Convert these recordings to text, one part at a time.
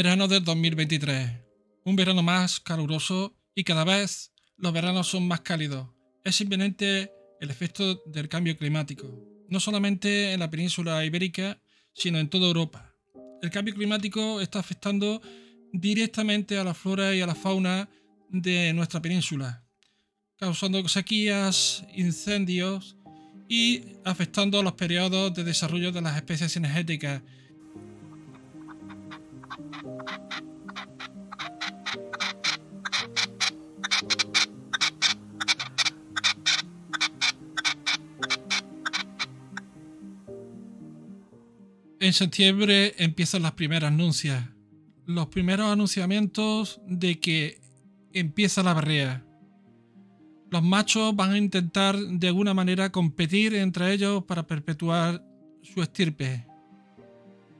Verano del 2023. Un verano más caluroso y cada vez los veranos son más cálidos. Es simplemente el efecto del cambio climático, no solamente en la península ibérica, sino en toda Europa. El cambio climático está afectando directamente a la flora y a la fauna de nuestra península, causando sequías, incendios y afectando los periodos de desarrollo de las especies energéticas En septiembre empiezan las primeras anuncias. Los primeros anunciamientos de que empieza la barrera. Los machos van a intentar de alguna manera competir entre ellos para perpetuar su estirpe.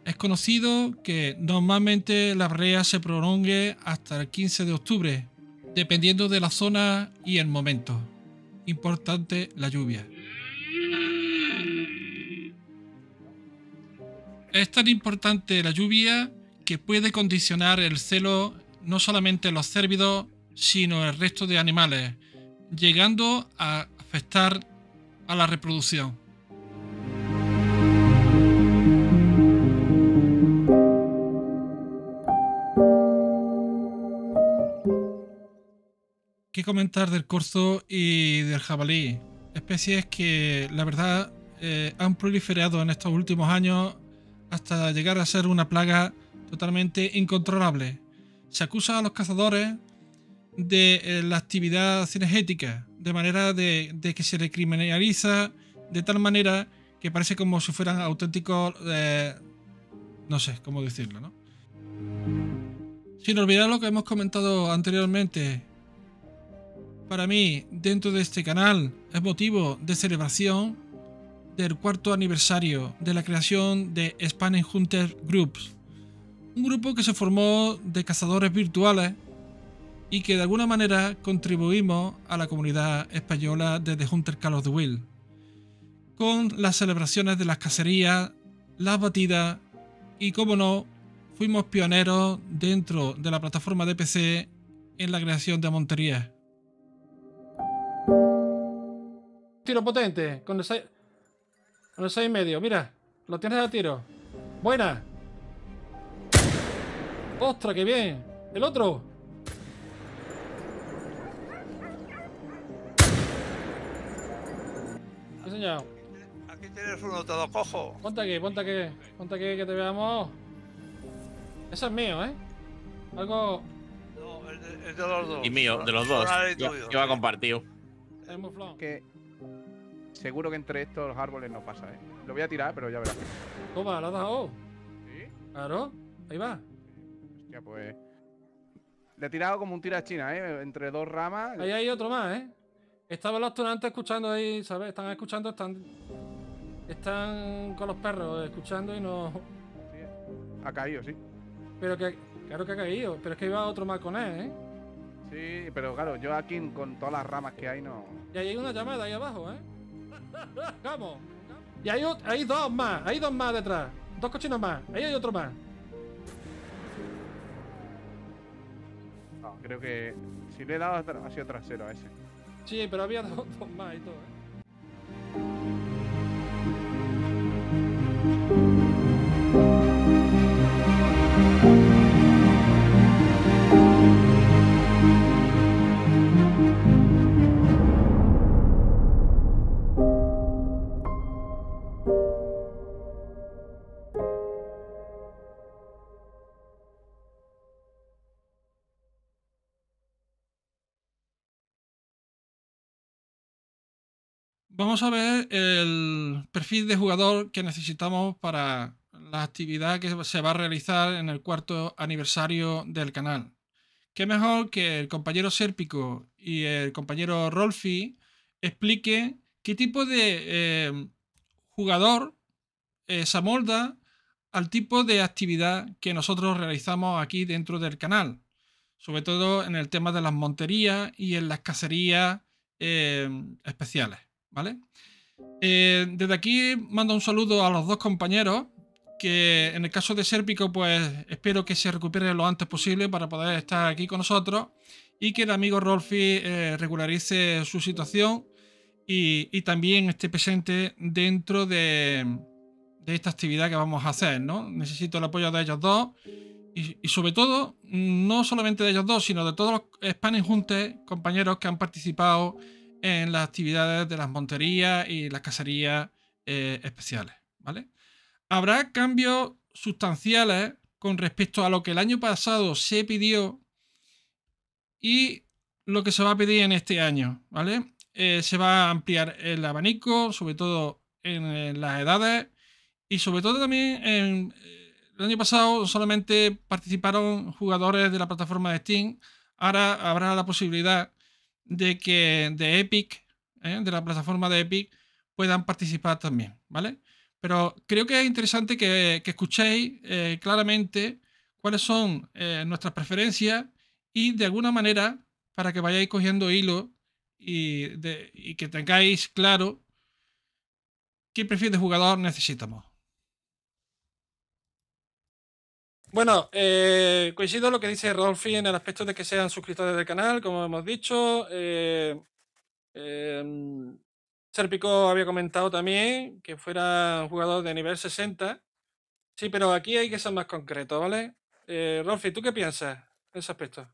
Es conocido que normalmente la barrera se prolongue hasta el 15 de octubre, dependiendo de la zona y el momento. Importante la lluvia. Es tan importante la lluvia que puede condicionar el celo no solamente los cérvidos, sino el resto de animales, llegando a afectar a la reproducción. ¿Qué comentar del corzo y del jabalí? Especies que la verdad eh, han proliferado en estos últimos años hasta llegar a ser una plaga totalmente incontrolable. Se acusa a los cazadores de eh, la actividad cinegética, de manera de, que se le criminaliza de tal manera que parece como si fueran auténticos... Eh, no sé cómo decirlo, ¿no? Sin olvidar lo que hemos comentado anteriormente, para mí, dentro de este canal, es motivo de celebración del cuarto aniversario de la creación de Spanish Hunter Groups, un grupo que se formó de cazadores virtuales y que de alguna manera contribuimos a la comunidad española desde Hunter Call of the con las celebraciones de las cacerías, las batidas y, como no, fuimos pioneros dentro de la plataforma de PC en la creación de Montería. Tiro potente, con el... A los seis y medio, mira. Lo tienes a tiro. Buena. ¡Ostras, qué bien! ¡El otro! Enseñado. Aquí tienes uno, todo los cojo. Ponte aquí, ponte aquí. Ponte aquí que te veamos. Eso es mío, ¿eh? Algo. No, es de, los dos. Y mío, de los dos. que va a compartir. compartido. Es muy flojo. Seguro que entre estos árboles no pasa, ¿eh? Lo voy a tirar, pero ya verás. Toma, lo has dado. ¿Sí? Claro, ahí va. Hostia, pues. Le he tirado como un tira china, ¿eh? Entre dos ramas. Ahí hay otro más, ¿eh? Estaban los tonantes escuchando ahí, ¿sabes? Están escuchando, están. Están con los perros escuchando y no. ha caído, sí. Pero que. Claro que ha caído, pero es que iba otro más con él, ¿eh? Sí, pero claro, yo aquí con todas las ramas que hay no. Y ahí hay una llamada ahí abajo, ¿eh? Vamos. Y hay, hay dos más, hay dos más detrás. Dos cochinos más, ahí hay otro más. No, ah, creo que si le he dado ha sido trasero a ese. Sí, pero había dos, dos más y todo, ¿eh? vamos a ver el perfil de jugador que necesitamos para la actividad que se va a realizar en el cuarto aniversario del canal. Qué mejor que el compañero Sérpico y el compañero Rolfi explique qué tipo de eh, jugador eh, se amolda al tipo de actividad que nosotros realizamos aquí dentro del canal, sobre todo en el tema de las monterías y en las cacerías eh, especiales. ¿vale? Eh, desde aquí mando un saludo a los dos compañeros, que en el caso de Sérpico, pues espero que se recupere lo antes posible para poder estar aquí con nosotros y que el amigo Rolfi eh, regularice su situación y, también esté presente dentro de, de, esta actividad que vamos a hacer, ¿no? Necesito el apoyo de ellos dos y, sobre todo, no solamente de ellos dos, sino de todos los Spanish juntos, compañeros que han participado en las actividades de las monterías y las cacerías eh, especiales. ¿vale? Habrá cambios sustanciales con respecto a lo que el año pasado se pidió y lo que se va a pedir en este año. ¿vale? Eh, se va a ampliar el abanico, sobre todo en, las edades y sobre todo también en, eh, el año pasado solamente participaron jugadores de la plataforma de Steam. Ahora habrá la posibilidad de que de Epic, ¿eh? de la plataforma de Epic, puedan participar también, ¿vale? Pero creo que es interesante que, escuchéis eh, claramente cuáles son eh, nuestras preferencias y de alguna manera para que vayáis cogiendo hilo y, de, y que tengáis claro qué perfil de jugador necesitamos. Bueno, eh, coincido lo que dice Rolfi en el aspecto de que sean suscriptores del canal, como hemos dicho. Eh, em, Serpico había comentado también que fuera un jugador de nivel 60. Sí, pero aquí hay que ser más concreto, ¿vale? Eh, Rolfi, ¿tú qué piensas en ese aspecto?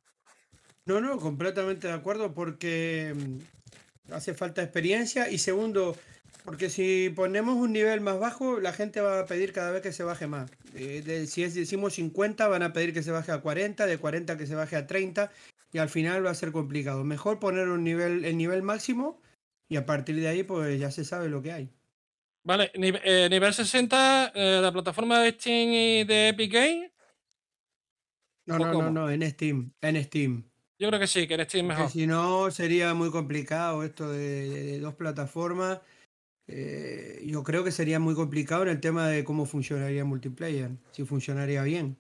No, no, completamente de acuerdo, porque mm, hace falta experiencia y segundo, porque si ponemos un nivel más bajo, la gente va a pedir cada vez que se baje más. Eh, si decimos 50, van a pedir que se baje a 40, de 40 que se baje a 30, y al final va a ser complicado. Mejor poner un nivel, el nivel máximo, y a partir de ahí, pues ya se sabe lo que hay. Vale, eh, nivel, 60, eh, la plataforma de Steam y de Epic Games. No, no, no, no, en Steam, en Steam. Yo creo que sí, que en Steam mejor. si no, sería muy complicado esto de dos plataformas. Eh, yo creo que sería muy complicado en el tema de cómo funcionaría el multiplayer, si funcionaría bien.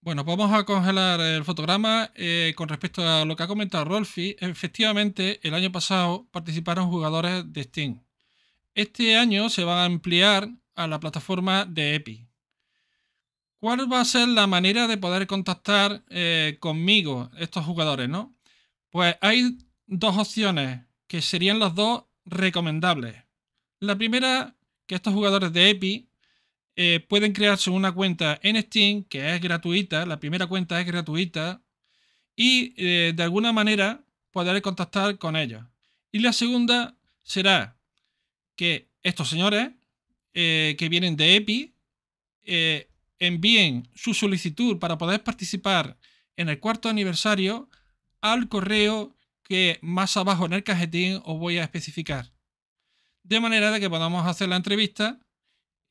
Bueno, pues vamos a congelar el fotograma. Eh, con respecto a lo que ha comentado Rolfi, efectivamente, el año pasado participaron jugadores de Steam. Este año se van a ampliar a la plataforma de Epic. ¿Cuál va a ser la manera de poder contactar eh, conmigo estos jugadores, no? Pues hay dos opciones que serían las dos recomendables. La primera, que estos jugadores de EPI eh, pueden crearse una cuenta en Steam que es gratuita, la primera cuenta es gratuita, y eh, de alguna manera poder contactar con ellos. Y la segunda será que estos señores eh, que vienen de EPI envíen su solicitud para poder participar en el cuarto aniversario al correo que más abajo en el cajetín os voy a especificar de manera de que podamos hacer la entrevista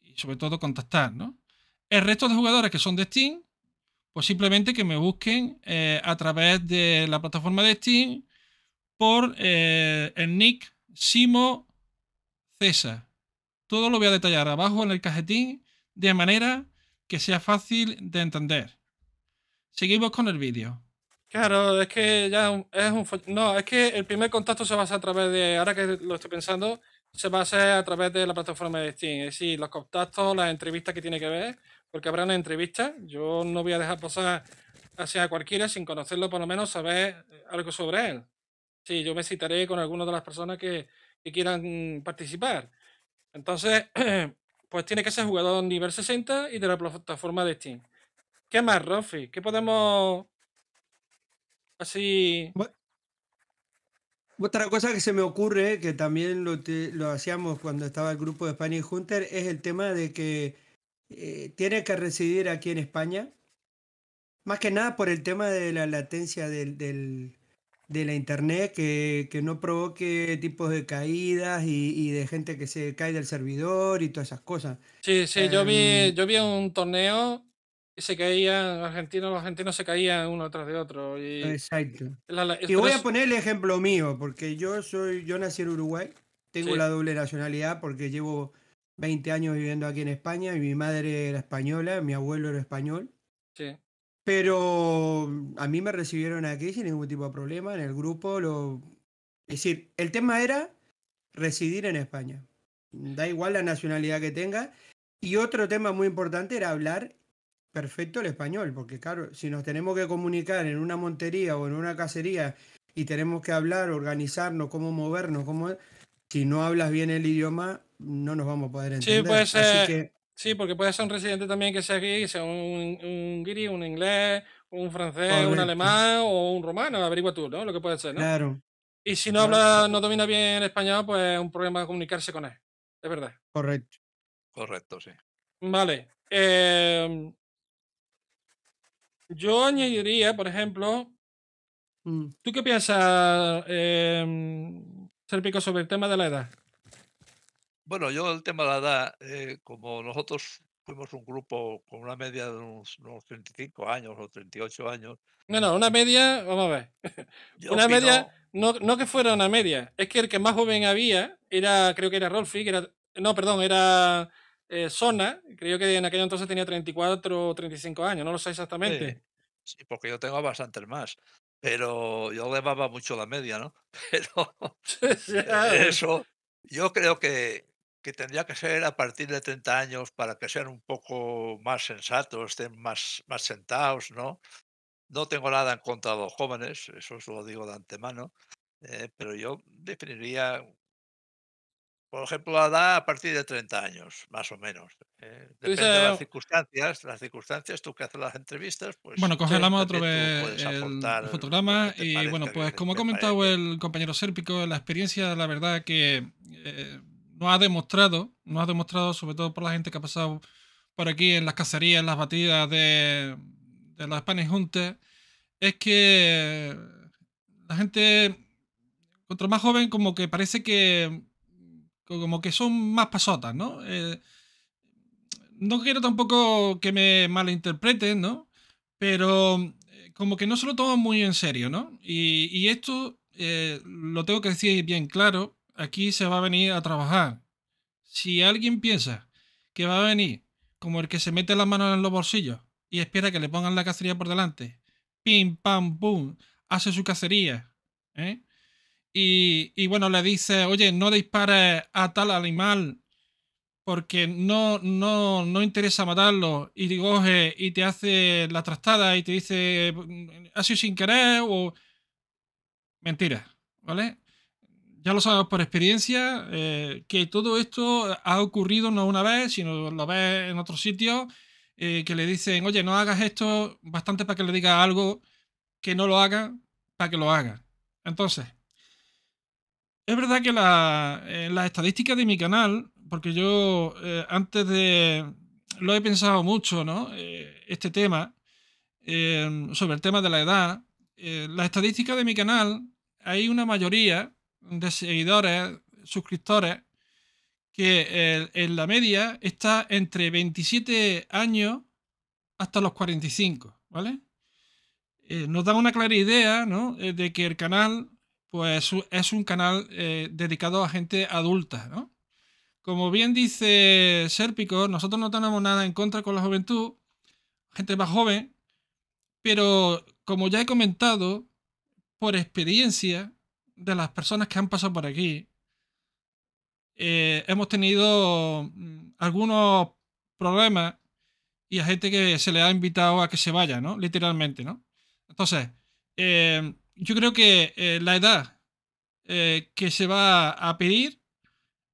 y sobre todo contactar, ¿no? El resto de jugadores que son de Steam, pues simplemente que me busquen eh, a través de la plataforma de Steam por eh, el nick Simo César. Todo lo voy a detallar abajo en el cajetín de manera que sea fácil de entender. Seguimos con el vídeo. Claro, es que ya es un... No, es que el primer contacto se basa a través de... Ahora que lo estoy pensando, se va a hacer a través de la plataforma de Steam. Es decir, los contactos, las entrevistas que tiene que ver, porque habrá una entrevista. Yo no voy a dejar pasar hacia cualquiera sin conocerlo, por lo menos saber algo sobre él. Sí, yo me citaré con alguna de las personas que, quieran participar. Entonces, pues tiene que ser jugador nivel 60 y de la plataforma de Steam. ¿Qué más, Rofi? ¿Qué podemos así? Otra cosa que se me ocurre, que también lo, hacíamos cuando estaba el grupo de Spanish Hunter, es el tema de que eh, tiene que residir aquí en España. Más que nada por el tema de la latencia del, de la internet que, no provoque tipos de caídas y, de gente que se cae del servidor y todas esas cosas. Sí, sí, yo vi, em, yo vi un torneo se caían, los argentinos, los argentinos se caían uno tras de otro. Y... Exacto. y voy a poner el ejemplo mío, porque yo soy, yo nací en Uruguay, tengo la doble nacionalidad porque llevo 20 años viviendo aquí en España y mi madre era española, mi abuelo era español. Sí. Pero mm, a mí me recibieron aquí sin ningún tipo de problema, en el grupo. Lo... Es decir, el tema era residir en España. Da igual la nacionalidad que tenga. Y otro tema muy importante era hablar perfecto el español, porque claro, si nos tenemos que comunicar en una montería o en una cacería y tenemos que hablar, organizarnos, cómo movernos, cómo... si no hablas bien el idioma, no nos vamos a poder entender. Sí, Sí, porque puede ser un residente también que sea aquí, sea un, un un inglés, un francés, un alemán o un romano, averigua tú, ¿no? Lo que puede ser, ¿no? Claro. Y si no habla, no domina bien el español, pues es un problema comunicarse con él. Es verdad. Correcto. Correcto, sí. Vale. Em, yo añadiría, por ejemplo, mm. ¿tú qué piensas, eh, em, Serpico, sobre el tema de la edad? Bueno, yo el tema de la edad, eh, como nosotros fuimos un grupo con una media de unos, unos, 35 años o 38 años. No, no, una media, vamos a ver. una media, no, no que fuera una media, es que el que más joven había era, creo que era Rolfi, que era, no, perdón, era eh, Sona, creo que en aquel entonces tenía 34 o 35 años, no lo sé exactamente. Sí, porque yo tengo bastantes más. Pero yo elevaba mucho la media, ¿no? Pero eso, yo creo que, que tendría que ser a partir de 30 años para que sean un poco más sensatos, estén más, más sentados, ¿no? No tengo nada en contra de los jóvenes, eso os lo digo de antemano, eh, pero yo definiría por ejemplo, la da a partir de 30 años, más o menos. Eh, depende de las circunstancias. Las circunstancias, tú que haces las entrevistas, pues. Bueno, congelamos otra vez el fotograma. Y bueno, pues como ha comentado el compañero Sérpico, la experiencia, la verdad, que eh, no ha demostrado, no ha demostrado, sobre todo por la gente que ha pasado por aquí en las cacerías, en las batidas de, de las panes es que la gente, contra más joven, como que parece que como que son más pasotas, ¿no? Eh, no quiero tampoco que me malinterpreten, ¿no? Pero eh, como que no se lo toman muy en serio, ¿no? Y, esto eh, lo tengo que decir bien claro, aquí se va a venir a trabajar. Si alguien piensa que va a venir como el que se mete las manos en los bolsillos y espera que le pongan la cacería por delante, pim, pam, pum, hace su cacería, ¿eh? Y, bueno, le dice, oye, no dispares a tal animal porque no, no, interesa matarlo. Y coge y te hace la trastada y te dice, mm, ha sin querer o... Mentira, ¿vale? Ya lo sabemos por experiencia, eh, que todo esto ha ocurrido no una vez, sino lo ves en otros sitios, eh, que le dicen, oye, no hagas esto, bastante para que le diga algo, que no lo haga, para que lo haga. Entonces, es verdad que la, eh, las estadísticas de mi canal, porque yo eh, antes de. Lo he pensado mucho, ¿no? Eh, este tema, sobre el tema de la edad. las estadísticas de mi canal, hay una mayoría de seguidores, suscriptores, que en la media está entre 27 años hasta los 45, ¿vale? nos da una clara idea, ¿no? de que el canal pues es un canal eh, dedicado a gente adulta, ¿no? Como bien dice Serpico, nosotros no tenemos nada en contra con la juventud, gente más joven, pero como ya he comentado, por experiencia de las personas que han pasado por aquí, eh, hemos tenido mm, algunos problemas y a gente que se le ha invitado a que se vaya, ¿no? Literalmente, ¿no? Entonces, eh, yo creo que eh, la edad eh, que se va a pedir,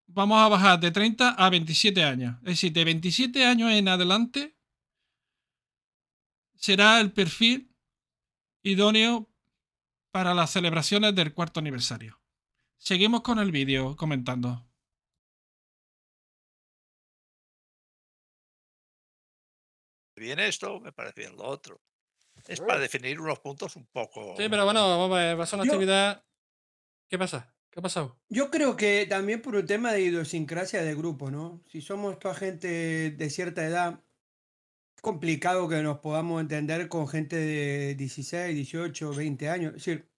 vamos a bajar de 30 a 27 años. Es decir, de 27 años en adelante será el perfil idóneo para las celebraciones del cuarto aniversario. Seguimos con el vídeo comentando. Bien esto, me parece bien lo otro. Es para definir unos puntos un poco. Sí, pero bueno, vamos a ver, va a ser una actividad. ¿Qué pasa? ¿Qué ha pasado? Yo creo que también por un tema de idiosincrasia de grupo, ¿no? Si somos toda gente de cierta edad, es complicado que nos podamos entender con gente de 16, 18, 20 años. Es decir,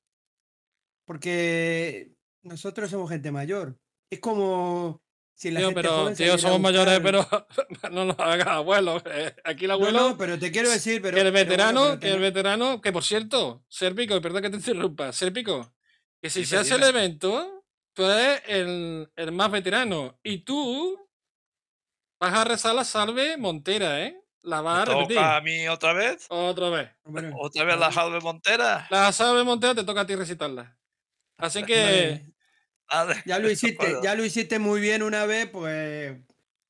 porque nosotros somos gente mayor. Es como tío, pero somos mayores, pero no nos hagas abuelo. Eh, aquí el abuelo. pero te quiero decir, pero. el veterano, que el veterano, que por cierto, Sérpico, perdón que te interrumpa, Sérpico, que si se hace el evento, tú eres el, más veterano. Y tú vas a rezar la salve Montera, ¿eh? La vas a mí otra vez? Otra vez. ¿Otra vez la salve Montera? La salve Montera te toca a ti recitarla. Así ah, que. Ah, ya lo hiciste, ya lo hiciste muy bien una vez, pues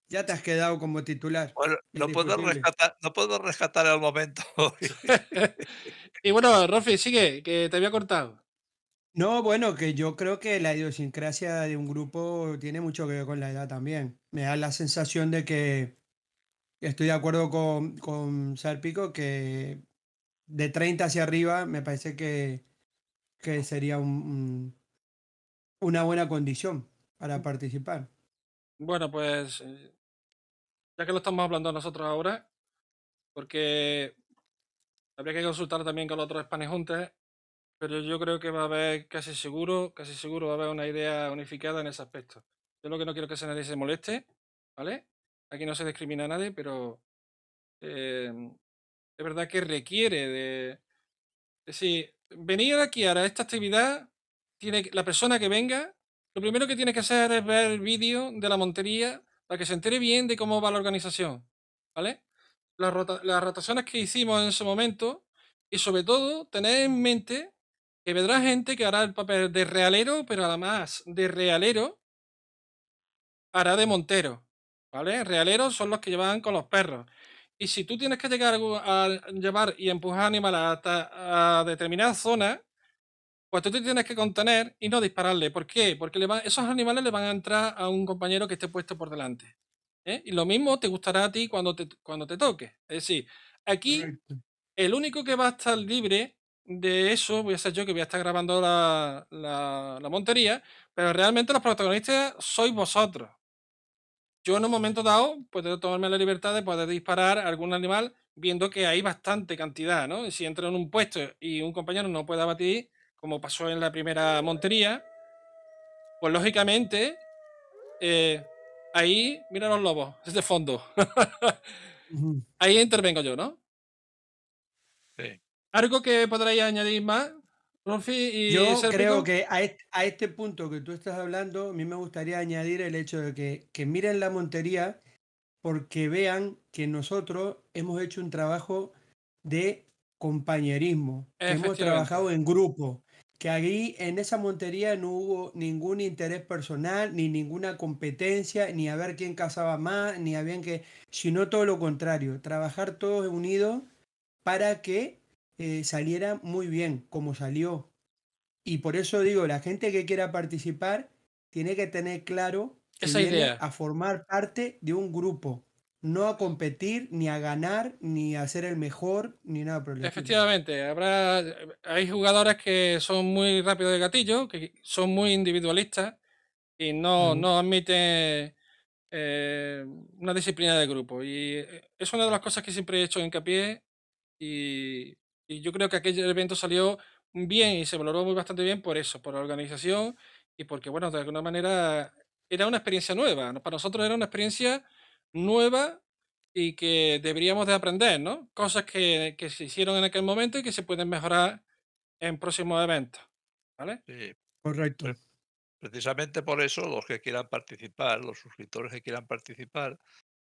ya te has quedado como titular. No puedo rescatar, no al momento. y bueno, Rofi, sigue, que te había cortado. No, bueno, que yo creo que la idiosincrasia de un grupo tiene mucho que ver con la edad también. Me da la sensación de que estoy de acuerdo con, con Sarpico, que de 30 hacia arriba me parece que, sería un una buena condición para participar. Bueno, pues eh, ya que lo estamos hablando nosotros ahora, porque habría que consultar también con los otros Spanish pero yo creo que va a haber casi seguro, casi seguro va a haber una idea unificada en ese aspecto. Yo lo que no quiero que nadie se moleste, ¿vale? Aquí no se discrimina a nadie, pero eh, es verdad que requiere de... Es decir, venir aquí ahora a esta actividad la persona que venga, lo primero que tiene que hacer es ver el vídeo de la montería para que se entere bien de cómo va la organización. ¿Vale? Las, rotaciones que hicimos en ese momento y sobre todo tener en mente que vendrá gente que hará el papel de realero, pero además de realero hará de montero. ¿Vale? Realeros son los que llevan con los perros. Y si tú tienes que llegar a llevar y empujar animales hasta a determinada zona, pues tú te tienes que contener y no dispararle. ¿Por qué? Porque esos animales le van a entrar a un compañero que esté puesto por delante. ¿eh? Y lo mismo te gustará a ti cuando te, cuando te toque. Es decir, aquí el único que va a estar libre de eso voy a ser yo que voy a estar grabando la, montería, pero realmente los protagonistas sois vosotros. Yo en un momento dado puedo tomarme la libertad de poder disparar a algún animal viendo que hay bastante cantidad, ¿no? Si entro en un puesto y un compañero no puede abatir, como pasó en la primera montería, pues lógicamente eh, ahí, mira los lobos, es de fondo. ahí intervengo yo, ¿no? Sí. ¿Algo que podréis añadir más? Rolfi y Yo creo que a este, punto que tú estás hablando, a mí me gustaría añadir el hecho de que, que miren la montería porque vean que nosotros hemos hecho un trabajo de compañerismo, hemos trabajado en grupo, que allí, en esa montería no hubo ningún interés personal, ni ninguna competencia, ni a ver quién cazaba más, ni a bien que, sino todo lo contrario, trabajar todos unidos para que eh, saliera muy bien, como salió. Y por eso digo, la gente que quiera participar tiene que tener claro que viene a formar parte de un grupo, no a competir, ni a ganar, ni a ser el mejor, ni nada por el Efectivamente, habrá, hay jugadores que son muy rápidos de gatillo, que son muy individualistas y no, no admiten eh, una disciplina de grupo. Y eh, es una de las cosas que siempre he hecho hincapié y, y yo creo que aquel evento salió bien y se valoró muy bastante bien por eso, por la organización y porque, bueno, de alguna manera era una experiencia nueva. Para nosotros era una experiencia nueva y que deberíamos de aprender, ¿no? Cosas que, se hicieron en aquel momento y que se pueden mejorar en próximos eventos, ¿vale? Sí. Correcto. precisamente por eso los que quieran participar, los suscriptores que quieran participar,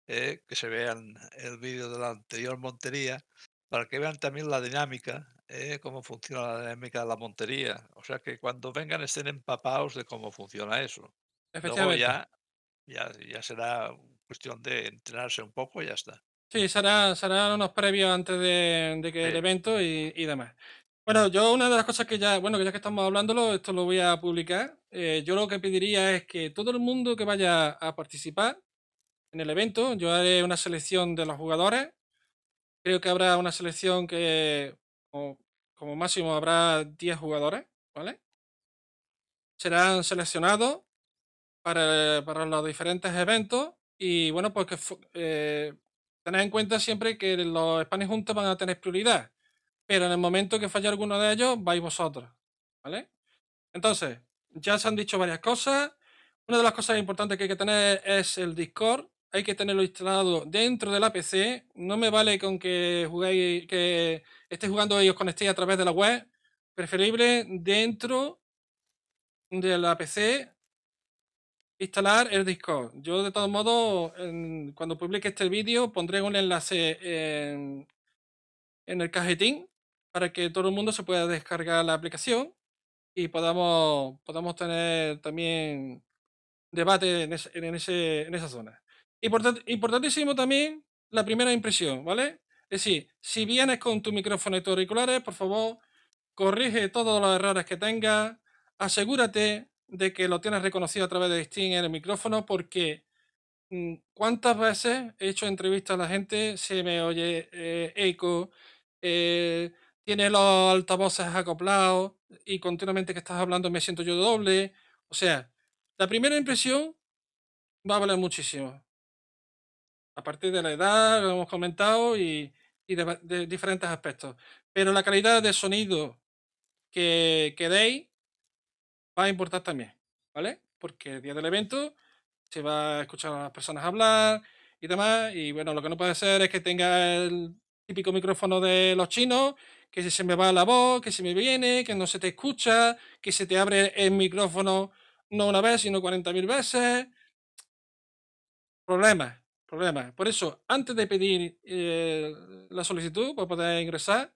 eh, que se vean el vídeo de la anterior montería, para que vean también la dinámica, eh, cómo funciona la dinámica de la montería. O sea, que cuando vengan estén empapados de cómo funciona eso. Luego ya, ya, ya será cuestión de entrenarse un poco y ya está. Sí, será, serán unos previos antes de, que el evento y, demás. Bueno, yo una de las cosas que ya, bueno, que ya que estamos hablándolo, esto lo voy a publicar. Eh, yo lo que pediría es que todo el mundo que vaya a participar en el evento, yo haré una selección de los jugadores. Creo que habrá una selección que, como, máximo, habrá 10 jugadores, ¿vale? Serán seleccionados para, para los diferentes eventos y bueno, pues eh, tened en cuenta siempre que los spanes juntos van a tener prioridad. Pero en el momento que falle alguno de ellos, vais vosotros. ¿Vale? Entonces, ya se han dicho varias cosas. Una de las cosas importantes que hay que tener es el Discord. Hay que tenerlo instalado dentro de la PC. No me vale con que juguéis, que estéis jugando y os conectéis a través de la web. Preferible dentro de la PC instalar el Discord. Yo de todos modos, cuando publique este vídeo, pondré un enlace en, en el cajetín para que todo el mundo se pueda descargar la aplicación y podamos, podamos tener también debate en, en, ese, en esa zona. importante importantísimo también la primera impresión, ¿vale? Es decir, si vienes con tu micrófono y tus auriculares, por favor, corrige todos los errores que tengas, asegúrate de que lo tienes reconocido a través de Steam en el micrófono porque mm, cuántas veces he hecho entrevistas a la gente, se me oye eh, eco, eh, tiene los altavoces acoplados y continuamente que estás hablando me siento yo doble. O sea, la primera impresión va a valer muchísimo. A partir de la edad, lo hemos comentado, y, de, diferentes aspectos. Pero la calidad de sonido que, que deis va a importar también, ¿vale? Porque el día del evento se va a escuchar a las personas hablar y demás, y bueno, lo que no puede ser es que tenga el típico micrófono de los chinos, que se me va la voz, que se me viene, que no se te escucha, que se te abre el micrófono no una vez, sino 40.000 veces. Problemas, problemas. Por eso, antes de pedir eh, la solicitud para poder ingresar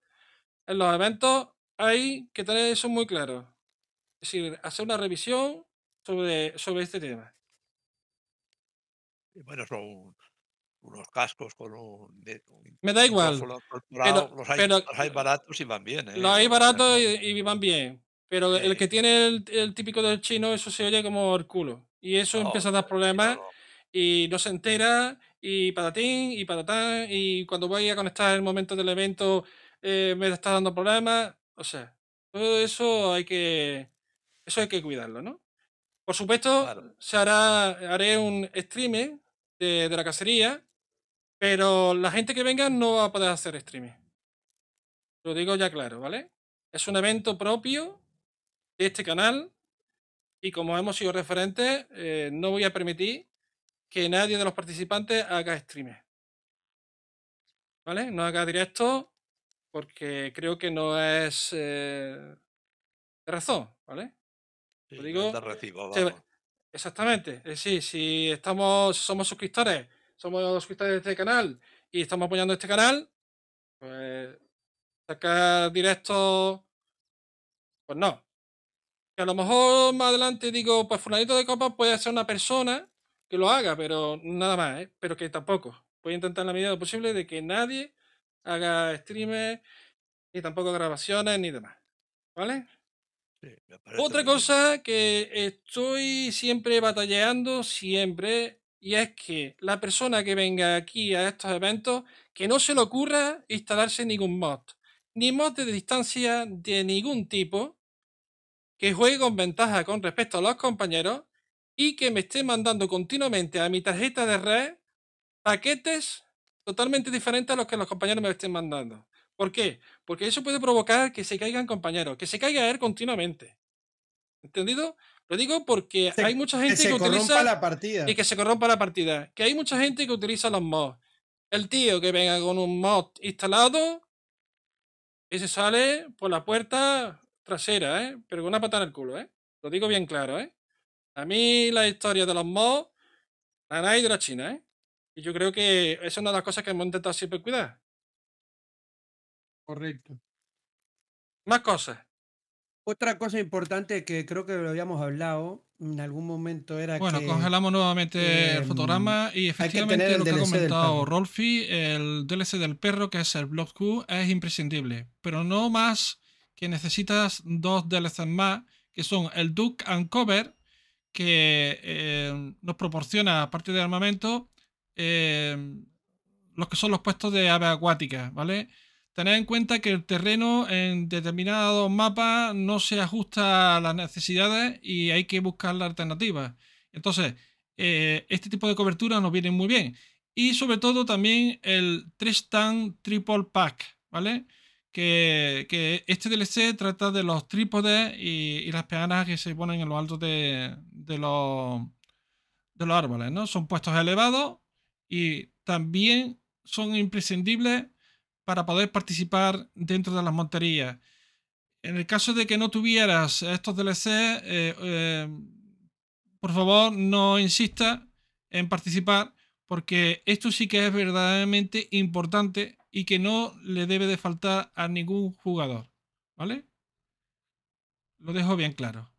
en los eventos, hay que tener eso muy claro. Es decir, hacer una revisión sobre, sobre este tema. Bueno, son unos cascos con un. Me da igual. los, hay, baratos y van bien. ¿eh? Los hay baratos y, van bien. Pero el que tiene el, típico del chino, eso se oye como el culo. Y eso empieza a dar problemas y no se entera y para ti, y para tal. Y cuando voy a conectar el momento del evento eh, me está dando problemas. O sea, todo eso hay que eso hay que cuidarlo, ¿no? Por supuesto, se hará, haré un streaming de, la cacería, pero la gente que venga no va a poder hacer streaming. Lo digo ya claro, ¿vale? Es un evento propio de este canal y como hemos sido referentes, eh, no voy a permitir que nadie de los participantes haga stream. ¿Vale? No haga directo porque creo que no es eh, razón, ¿vale? exactamente. Es decir, si estamos, somos suscriptores, somos suscriptores de este canal y estamos apoyando este canal, pues sacar directo, pues no. Que a lo mejor más adelante digo, pues fulanito de copa puede ser una persona que lo haga, pero nada más, ¿eh? pero que tampoco. Voy a intentar en la medida posible de que nadie haga streamer, ni tampoco grabaciones, ni demás. ¿Vale? Otra cosa que estoy siempre batallando siempre, y es que la persona que venga aquí a estos eventos, que no se le ocurra instalarse ningún mod, ni mod de distancia de ningún tipo, que juegue con ventaja con respecto a los compañeros y que me esté mandando continuamente a mi tarjeta de red paquetes totalmente diferentes a los que los compañeros me estén mandando. ¿Por qué? Porque eso puede provocar que se caigan compañeros, que se caiga él continuamente. ¿Entendido? Lo digo porque hay mucha gente que, que utiliza. la partida. Y que se corrompa la partida. Que hay mucha gente que utiliza los mods. El tío que venga con un mod instalado y se sale por la puerta trasera, ¿eh? Pero con una patada en el culo, ¿eh? Lo digo bien claro, ¿eh? A mí la historia de los mods, la nadie de la China, ¿eh? Y yo creo que esa es una de las cosas que hemos intentado siempre cuidar. Correcto. Más cosas. Otra cosa importante que creo que lo habíamos hablado en algún momento era bueno, que... Bueno, congelamos nuevamente el em, fotograma y efectivamente lo que ha comentado Rolfi, el DLC del perro, que es el Block Q, es imprescindible, pero no más que necesitas dos DLCs más, que son el Duke and Cover, que em, nos proporciona, partir de armamento, em, los que son los puestos de ave acuática, ¿vale? Tened en cuenta que el terreno en determinados mapas no se ajusta a las necesidades y hay que buscar la alternativa. Entonces, eh, este tipo de cobertura nos viene muy bien. Y sobre todo también el Tristan Triple Pack, ¿vale? Que, este DLC trata de los trípodes y, las peanas que se ponen en los altos de, los, de los árboles, ¿no? Son puestos elevados y también son imprescindibles para poder participar dentro de las monterías. En el caso de que no tuvieras estos DLC, eh, eh, por favor no insista en participar porque esto sí que es verdaderamente importante y que no le debe de faltar a ningún jugador. ¿Vale? Lo dejo bien claro.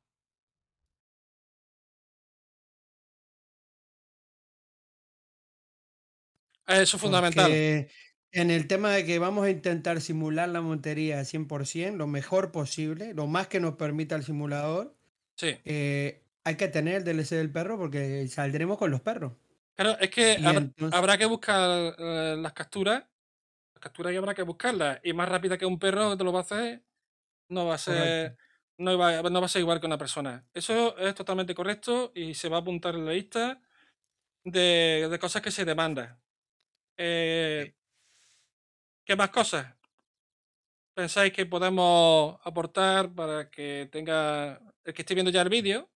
Eso es fundamental. En el tema de que vamos a intentar simular la montería al 100%, lo mejor posible, lo más que nos permita el simulador. Sí. Eh, hay que tener el DLC del perro porque saldremos con los perros. Claro, es que habrá, que buscar eh, las capturas. Las capturas y habrá que buscarlas. Y más rápida que un perro te lo va a hacer, no va a ser. No va, a ser igual que una persona. Eso es totalmente correcto y se va a apuntar en la lista de, de cosas que se demandan. Eh, ¿Qué más cosas pensáis que podemos aportar para que tenga el que esté viendo ya el vídeo?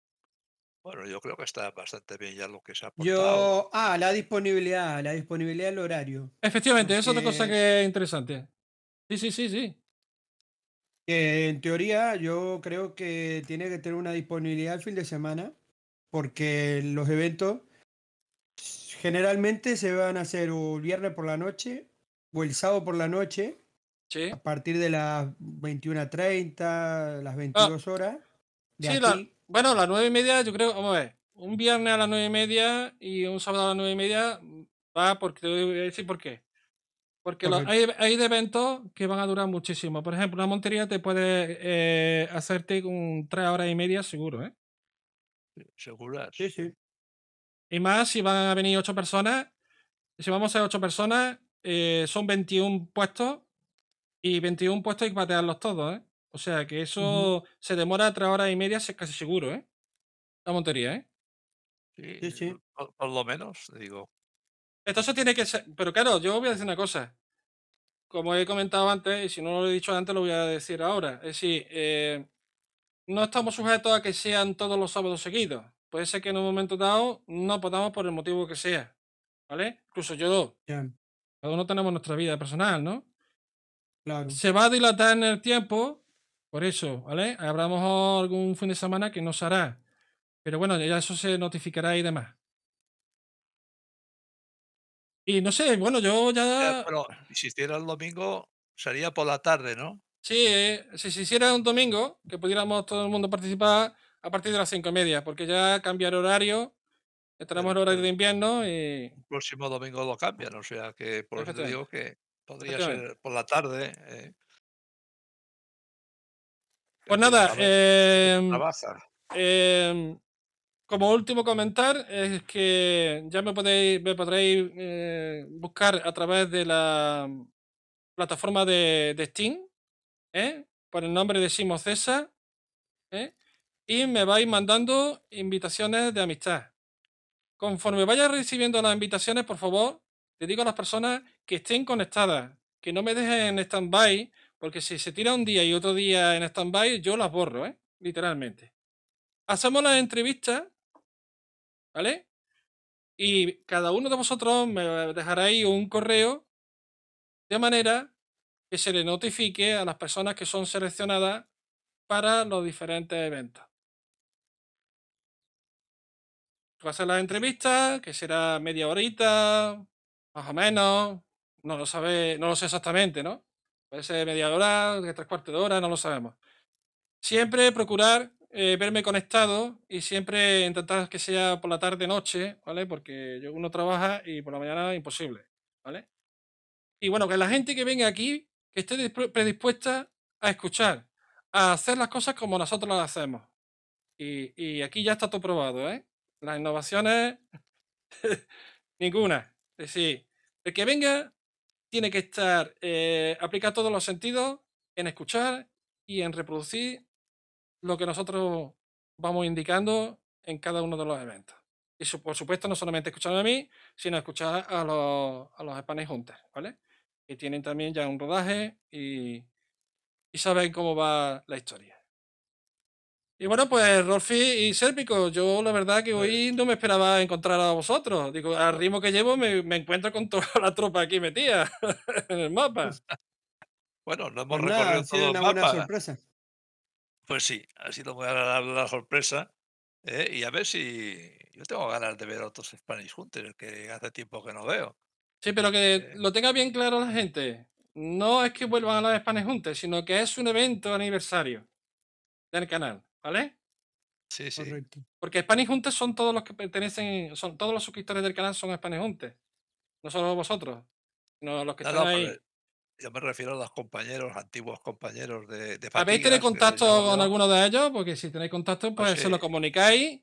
Bueno, yo creo que está bastante bien ya lo que se ha aportado. Yo, ah, la disponibilidad, la disponibilidad del horario. Efectivamente, eso es otra cosa que es interesante. Sí, sí, sí, sí. en teoría yo creo que tiene que tener una disponibilidad el fin de semana, porque los eventos generalmente se van a hacer un viernes por la noche o el sábado por la noche, sí. a partir de las 21.30, las 22 ah, horas. sí, bueno, las 9.30 y media, yo creo, vamos a ver, un viernes a las 9.30 y media y un sábado a las 9.30. y media va porque, te voy a decir por qué. Porque hay, hay, eventos que van a durar muchísimo. Por ejemplo, una montería te puede eh, hacerte con tres horas y media seguro, ¿eh? Seguro. Sí, sí. Y más si van a venir ocho personas. Si vamos a ser ocho personas, eh, son 21 puestos y 21 puestos hay que patearlos todos, ¿eh? O sea que eso se demora tres horas y media, casi seguro, ¿eh? La montería, ¿eh? sí. Por, lo menos, digo. Entonces tiene que ser. Pero claro, yo voy a decir una cosa. Como he comentado antes, y si no lo he dicho antes, lo voy a decir ahora. Es decir, eh, no estamos sujetos a que sean todos los sábados seguidos. Puede ser que en un momento dado no podamos por el motivo que sea. ¿Vale? Incluso yo no no tenemos nuestra vida personal, ¿no? Se va a dilatar en el tiempo, por eso, ¿vale? Habrá algún fin de semana que no se hará. Pero bueno, ya eso se notificará y demás. Y no sé, bueno, yo ya. Eh, pero si hiciera el domingo, sería por la tarde, ¿no? Sí, eh, si se hiciera un domingo, que pudiéramos todo el mundo participar a partir de las cinco y media, porque ya cambiar horario tenemos el horario de invierno y. El próximo domingo lo cambian, o sea que por eso te digo que podría ser por la tarde. Eh. Pues nada, em, em, como último comentar es que ya me podéis, me podréis eh, buscar a través de la plataforma de, de Steam, ¿eh? por el nombre de Simo César, y me vais mandando invitaciones de amistad. Conforme vaya recibiendo las invitaciones, por favor, te digo a las personas que estén conectadas, que no me dejen en stand-by, porque si se tira un día y otro día en stand-by, yo las borro, ¿eh? literalmente. Hacemos las entrevistas, ¿vale? Y cada uno de vosotros me dejará ahí un correo de manera que se le notifique a las personas que son seleccionadas para los diferentes eventos. va a ser la entrevista, que será media horita, más o menos, no lo sabe, no lo sé exactamente, ¿no? Puede ser media hora, tres cuartos de hora, no lo sabemos. Siempre procurar eh, verme conectado y siempre intentar que sea por la tarde, noche, ¿vale? Porque yo uno trabaja y por la mañana imposible, ¿vale? Y bueno, que la gente que venga aquí, que esté predispuesta a escuchar, a hacer las cosas como nosotros las hacemos. Y, y aquí ya está todo probado, ¿eh? Las innovaciones, ninguna. Es decir, el que venga tiene que estar, eh, aplicar todos los sentidos en escuchar y en reproducir lo que nosotros vamos indicando en cada uno de los eventos. Y por supuesto, no solamente escuchar a mí, sino escuchar a los, a los Spanish Hunters, ¿vale? Que tienen también ya un rodaje y, y saben cómo va la historia. Y bueno, pues Rolfi y Sérpico, yo la verdad que hoy no me esperaba encontrar a vosotros. Digo, al ritmo que llevo me, encuentro con toda la tropa aquí metida en el mapa. Bueno, no hemos pues recorrido todo el mapa. sorpresa. Pues sí, así lo voy a dar la sorpresa. ¿eh? Y a ver si yo tengo ganas de ver otros Spanish Hunters que hace tiempo que no veo. Sí, pero que eh, lo tenga bien claro la gente. No es que vuelvan a de Spanish Hunters, sino que es un evento aniversario del canal. ¿Vale? Sí, sí. Correcto. Porque Spanish Hunters son todos los que pertenecen, son todos los suscriptores del canal son Spanish Hunters. No solo vosotros, sino los que están ahí. yo me refiero a los compañeros, antiguos compañeros de, de ¿Habéis tenido contacto con alguno de ellos? Porque si tenéis contacto, pues, pues se lo comunicáis.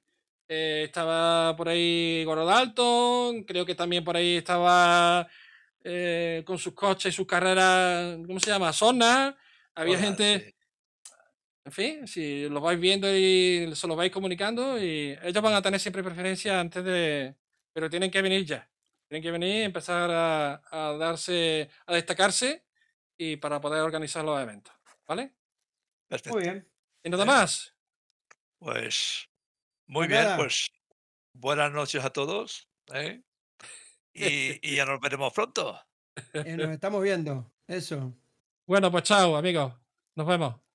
Eh, estaba por ahí Goro Dalton, creo que también por ahí estaba eh, con sus coches y sus carreras, ¿cómo se llama? Zona. Había gente, en fin, si lo vais viendo y se lo vais comunicando, y ellos van a tener siempre preferencia antes de. Pero tienen que venir ya. Tienen que venir y empezar a, darse, a destacarse y para poder organizar los eventos. ¿Vale? Perfecto. Muy bien. ¿Y nada más? Pues muy pues bien, pues buenas noches a todos. ¿eh? Y, ya nos veremos pronto. Eh, nos estamos viendo. Eso. Bueno, pues chao, amigos. Nos vemos.